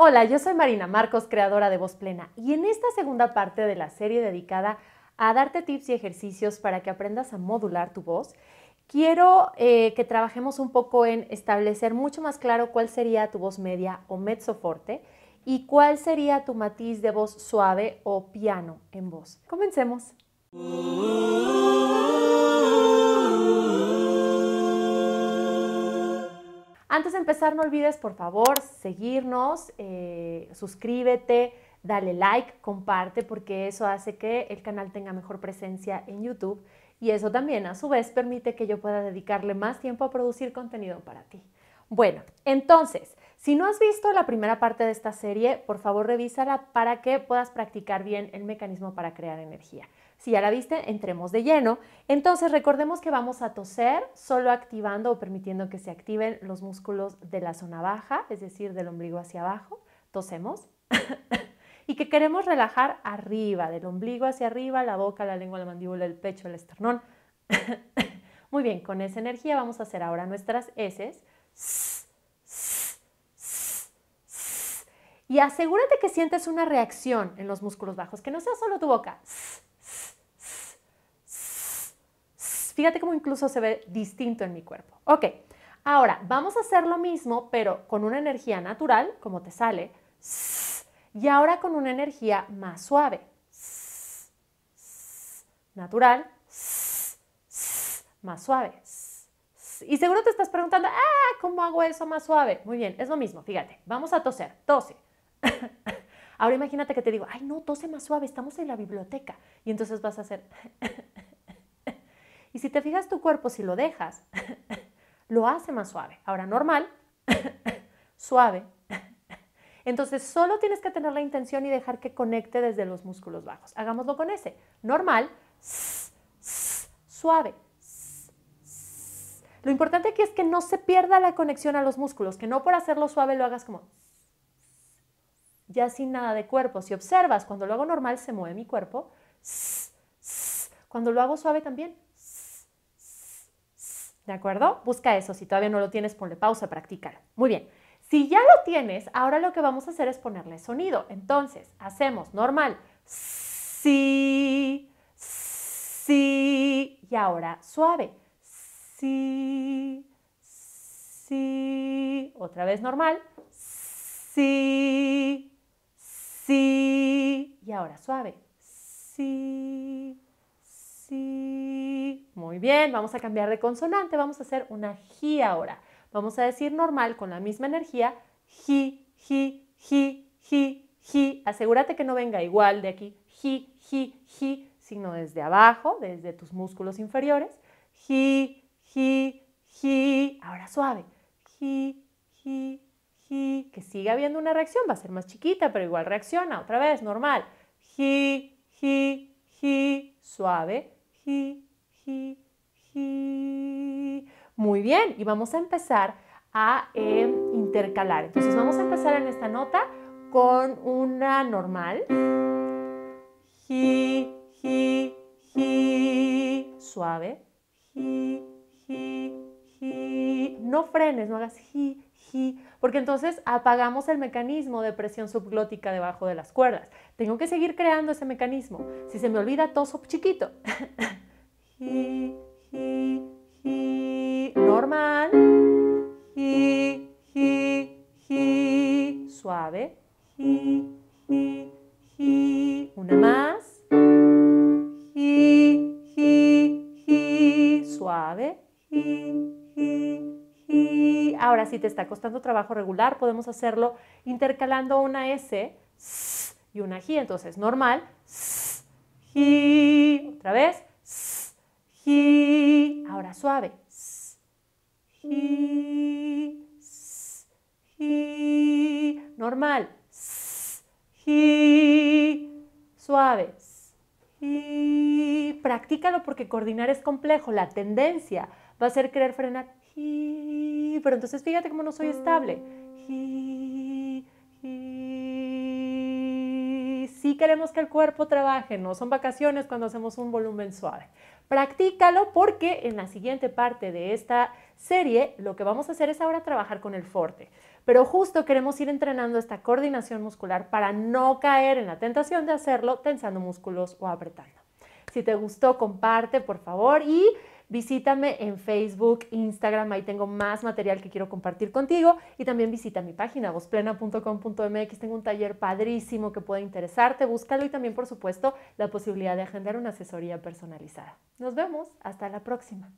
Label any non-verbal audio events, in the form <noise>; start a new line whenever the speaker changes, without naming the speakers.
Hola, yo soy Marina Marcos, creadora de Voz Plena, y en esta segunda parte de la serie dedicada a darte tips y ejercicios para que aprendas a modular tu voz, quiero eh, que trabajemos un poco en establecer mucho más claro cuál sería tu voz media o mezzo forte y cuál sería tu matiz de voz suave o piano en voz. Comencemos. Antes de empezar, no olvides, por favor, seguirnos, eh, suscríbete, dale like, comparte, porque eso hace que el canal tenga mejor presencia en YouTube y eso también, a su vez, permite que yo pueda dedicarle más tiempo a producir contenido para ti. Bueno, entonces, si no has visto la primera parte de esta serie, por favor revísala para que puedas practicar bien el mecanismo para crear energía. Si ya la viste, entremos de lleno. Entonces recordemos que vamos a toser solo activando o permitiendo que se activen los músculos de la zona baja, es decir, del ombligo hacia abajo. Tosemos. <laughs> y que queremos relajar arriba, del ombligo hacia arriba, la boca, la lengua, la mandíbula, el pecho, el esternón. <laughs> Muy bien, con esa energía vamos a hacer ahora nuestras heces. Y asegúrate que sientes una reacción en los músculos bajos, que no sea solo tu boca. Fíjate cómo incluso se ve distinto en mi cuerpo. Ok, ahora vamos a hacer lo mismo, pero con una energía natural, como te sale, y ahora con una energía más suave. Natural, más suave. Y seguro te estás preguntando, ah, ¿cómo hago eso más suave? Muy bien, es lo mismo, fíjate, vamos a toser, tose. <laughs> Ahora imagínate que te digo, ay no, tose más suave, estamos en la biblioteca. Y entonces vas a hacer y si te fijas tu cuerpo, si lo dejas, <laughs> lo hace más suave. Ahora normal, <laughs> suave. Entonces solo tienes que tener la intención y dejar que conecte desde los músculos bajos. Hagámoslo con ese. Normal, <laughs> suave. Lo importante aquí es que no se pierda la conexión a los músculos, que no por hacerlo suave lo hagas como ya sin nada de cuerpo. Si observas, cuando lo hago normal se mueve mi cuerpo. Cuando lo hago suave también ¿De acuerdo? Busca eso. Si todavía no lo tienes, ponle pausa, practícalo. Muy bien. Si ya lo tienes, ahora lo que vamos a hacer es ponerle sonido. Entonces, hacemos normal. Sí, sí. Y ahora suave. Sí, sí. Otra vez normal. Sí, sí. Y ahora suave. Sí, Sí, Muy bien, vamos a cambiar de consonante, vamos a hacer una hi ahora. Vamos a decir normal con la misma energía, hi, hi, hi, hi, hi. Asegúrate que no venga igual de aquí, Hi, hi, hi, sino desde abajo, desde tus músculos inferiores. Hi, hi, hi, Ahora suave. Hi, hi, hi. Que siga habiendo una reacción, va a ser más chiquita, pero igual reacciona. Otra vez, normal. Hi, hi, hi, Suave. Muy bien, y vamos a empezar a eh, intercalar. Entonces vamos a empezar en esta nota con una normal. Hi hi hi, Suave. Hi hi hi, No frenes, no hagas hi porque entonces apagamos el mecanismo de presión subglótica debajo de las cuerdas. Tengo que seguir creando ese mecanismo. Si se me olvida, toso chiquito. Normal. Suave. Una más. Suave. Ahora, si te está costando trabajo regular, podemos hacerlo intercalando una S y una G. Entonces, normal, G. Otra vez, G. Ahora suave, G. G. Normal, G. Suave, G. Practícalo porque coordinar es complejo. La tendencia va a ser querer frenar pero entonces fíjate cómo no soy estable. Si queremos que el cuerpo trabaje, no son vacaciones cuando hacemos un volumen suave. Practícalo porque en la siguiente parte de esta serie lo que vamos a hacer es ahora trabajar con el forte. Pero justo queremos ir entrenando esta coordinación muscular para no caer en la tentación de hacerlo tensando músculos o apretando. Si te gustó, comparte por favor y Visítame en Facebook, Instagram, ahí tengo más material que quiero compartir contigo y también visita mi página vozplena.com.mx, tengo un taller padrísimo que puede interesarte, búscalo y también por supuesto la posibilidad de agendar una asesoría personalizada. Nos vemos, hasta la próxima.